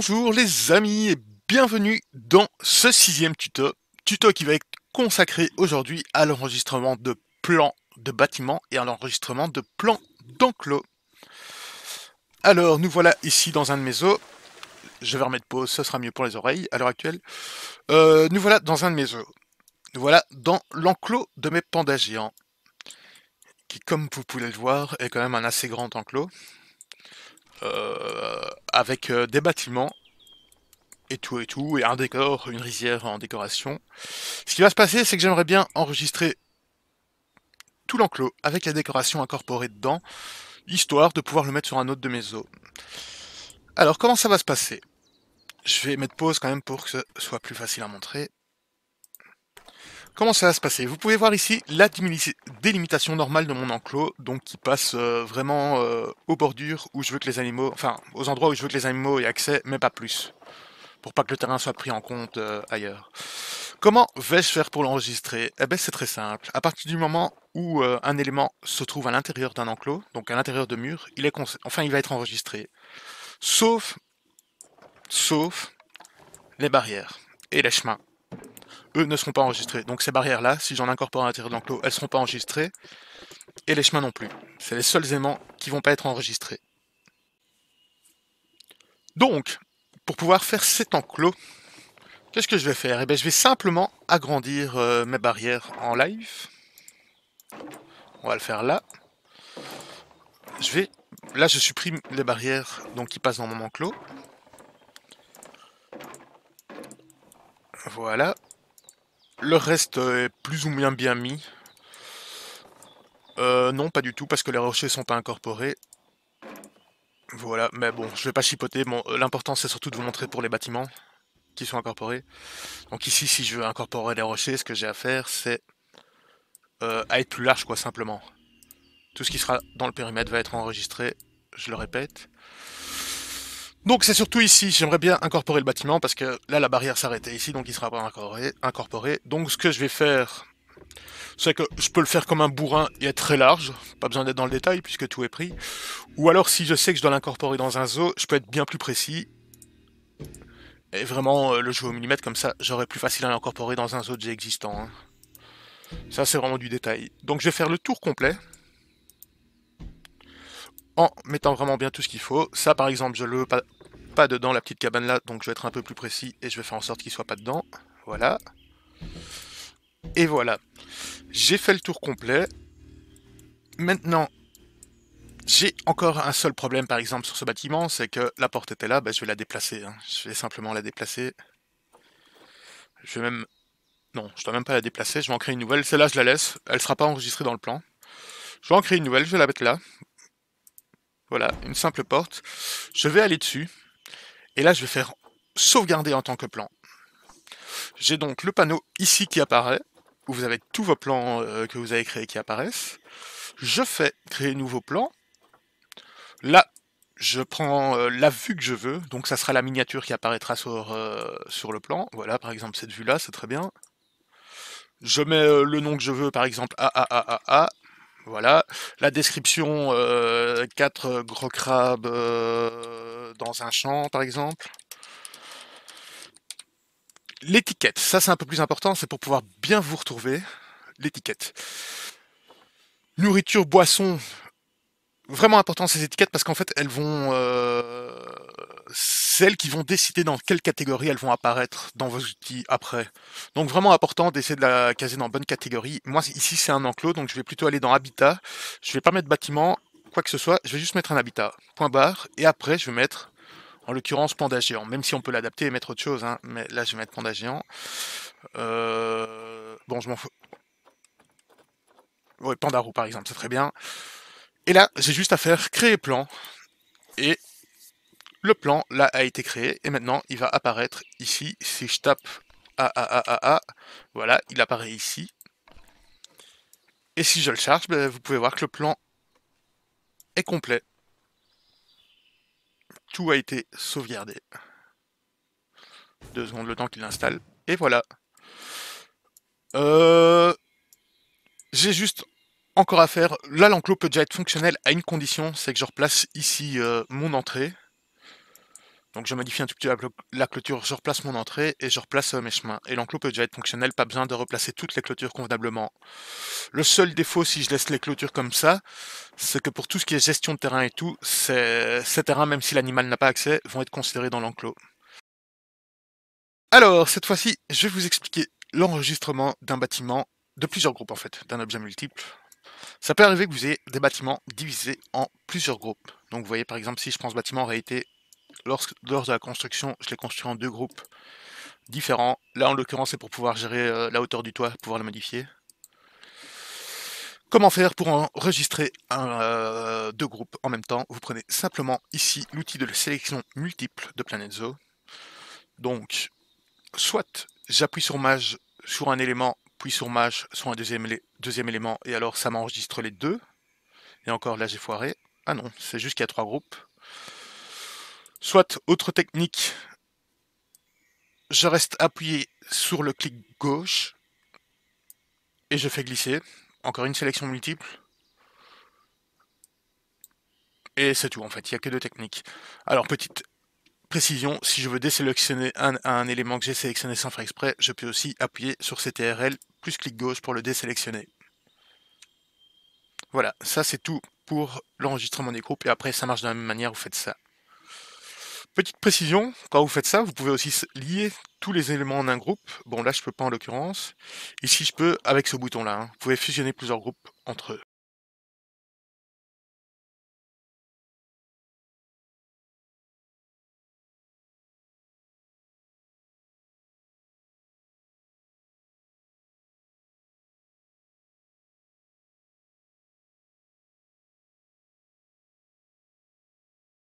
Bonjour les amis et bienvenue dans ce sixième tuto, tuto qui va être consacré aujourd'hui à l'enregistrement de plans de bâtiments et à l'enregistrement de plans d'enclos. Alors nous voilà ici dans un de mes eaux, je vais remettre pause, ce sera mieux pour les oreilles à l'heure actuelle. Euh, nous voilà dans un de mes eaux, nous voilà dans l'enclos de mes pandas géants, qui comme vous pouvez le voir est quand même un assez grand enclos. Euh, avec euh, des bâtiments et tout et tout, et un décor, une rizière en décoration. Ce qui va se passer, c'est que j'aimerais bien enregistrer tout l'enclos avec la décoration incorporée dedans, histoire de pouvoir le mettre sur un autre de mes os. Alors comment ça va se passer Je vais mettre pause quand même pour que ce soit plus facile à montrer. Comment ça va se passer Vous pouvez voir ici la délimitation normale de mon enclos, donc qui passe euh, vraiment euh, aux bordures où je veux que les animaux, enfin aux endroits où je veux que les animaux aient accès, mais pas plus, pour pas que le terrain soit pris en compte euh, ailleurs. Comment vais-je faire pour l'enregistrer Eh ben, c'est très simple. À partir du moment où un élément se trouve à l'intérieur d'un enclos, donc à l'intérieur de mur, il est enfin il va être enregistré. Sauf, sauf les barrières et les chemins eux ne seront pas enregistrés. Donc ces barrières-là, si j'en incorpore à l'intérieur de l'enclos, elles ne seront pas enregistrées. Et les chemins non plus. C'est les seuls aimants qui ne vont pas être enregistrés. Donc, pour pouvoir faire cet enclos, qu'est-ce que je vais faire eh ben, je vais simplement agrandir euh, mes barrières en live. On va le faire là. Je vais... Là, je supprime les barrières donc, qui passent dans mon enclos. Voilà. Le reste est plus ou moins bien mis. Euh, non, pas du tout, parce que les rochers sont pas incorporés. Voilà, mais bon, je vais pas chipoter. Bon, euh, L'important, c'est surtout de vous montrer pour les bâtiments qui sont incorporés. Donc ici, si je veux incorporer les rochers, ce que j'ai à faire, c'est euh, à être plus large, quoi, simplement. Tout ce qui sera dans le périmètre va être enregistré, je le répète. Donc c'est surtout ici, j'aimerais bien incorporer le bâtiment parce que là la barrière s'arrêtait ici, donc il sera pas incorporé. Donc ce que je vais faire, c'est que je peux le faire comme un bourrin et être très large, pas besoin d'être dans le détail puisque tout est pris. Ou alors si je sais que je dois l'incorporer dans un zoo, je peux être bien plus précis. Et vraiment euh, le jouer au millimètre comme ça, j'aurais plus facile à l'incorporer dans un zoo déjà existant. Hein. Ça c'est vraiment du détail. Donc je vais faire le tour complet en mettant vraiment bien tout ce qu'il faut. Ça, par exemple, je le pas, pas dedans, la petite cabane là, donc je vais être un peu plus précis et je vais faire en sorte qu'il ne soit pas dedans. Voilà. Et voilà. J'ai fait le tour complet. Maintenant, j'ai encore un seul problème, par exemple, sur ce bâtiment, c'est que la porte était là, bah, je vais la déplacer. Hein. Je vais simplement la déplacer. Je vais même... Non, je dois même pas la déplacer, je vais en créer une nouvelle. Celle-là, je la laisse, elle ne sera pas enregistrée dans le plan. Je vais en créer une nouvelle, je vais la mettre là. Voilà, une simple porte. Je vais aller dessus. Et là, je vais faire sauvegarder en tant que plan. J'ai donc le panneau ici qui apparaît, où vous avez tous vos plans euh, que vous avez créés qui apparaissent. Je fais créer nouveau plan. Là, je prends euh, la vue que je veux, donc ça sera la miniature qui apparaîtra sur, euh, sur le plan. Voilà, par exemple, cette vue-là, c'est très bien. Je mets le nom que je veux, par exemple AAAAA, voilà, la description, euh, quatre gros crabes euh, dans un champ par exemple. L'étiquette, ça c'est un peu plus important, c'est pour pouvoir bien vous retrouver. L'étiquette. Nourriture, boisson, vraiment important ces étiquettes parce qu'en fait elles vont euh, qui vont décider dans quelle catégorie elles vont apparaître dans vos outils après. Donc vraiment important d'essayer de la caser dans bonne catégorie. Moi ici c'est un enclos, donc je vais plutôt aller dans habitat. Je vais pas mettre bâtiment, quoi que ce soit, je vais juste mettre un habitat, point barre, et après je vais mettre en l'occurrence panda géant, même si on peut l'adapter et mettre autre chose, hein. mais là je vais mettre panda géant. Euh, bon je m'en fous. Ouais, Pandarou par exemple, c'est très bien. Et là, j'ai juste à faire créer plan et le plan, là, a été créé, et maintenant, il va apparaître ici. Si je tape A voilà, il apparaît ici. Et si je le charge, ben, vous pouvez voir que le plan est complet. Tout a été sauvegardé. Deux secondes, le temps qu'il installe, Et voilà. Euh, j'ai juste encore à faire. Là, l'enclos peut déjà être fonctionnel à une condition, c'est que je replace ici euh, mon entrée. Donc je modifie un tout petit peu la clôture, je replace mon entrée et je replace euh, mes chemins. Et l'enclos peut déjà être fonctionnel, pas besoin de replacer toutes les clôtures convenablement. Le seul défaut si je laisse les clôtures comme ça, c'est que pour tout ce qui est gestion de terrain et tout, ces, terrains, même si l'animal n'a pas accès, vont être considérés dans l'enclos. Alors, cette fois-ci, je vais vous expliquer l'enregistrement d'un bâtiment, de plusieurs groupes en fait, d'un objet multiple. Ça peut arriver que vous ayez des bâtiments divisés en plusieurs groupes. Donc vous voyez par exemple si je prends ce bâtiment en réalité lors, lors de la construction, je l'ai construit en deux groupes différents. Là, en l'occurrence, c'est pour pouvoir gérer euh, la hauteur du toit, pouvoir la modifier. Comment faire pour enregistrer un, euh, deux groupes en même temps Vous prenez simplement ici l'outil de sélection multiple de zoo Donc, soit j'appuie sur Mage sur un élément, puis sur Mage sur un deuxième, deuxième élément, et alors ça m'enregistre les deux. Et encore là, j'ai foiré. Ah non, c'est juste qu'il y a trois groupes. Soit, autre technique, je reste appuyé sur le clic gauche et je fais glisser. Encore une sélection multiple. Et c'est tout en fait, il n'y a que deux techniques. Alors petite précision, si je veux désélectionner un, élément que j'ai sélectionné sans faire exprès, je peux aussi appuyer sur CTRL plus clic gauche pour le désélectionner. Voilà, ça c'est tout pour l'enregistrement des groupes et après ça marche de la même manière, vous faites ça Petite précision, quand vous faites ça, vous pouvez aussi lier tous les éléments en un groupe. Bon, là, je peux pas en l'occurrence. Ici, je peux avec ce bouton-là. Hein, vous pouvez fusionner plusieurs groupes entre eux.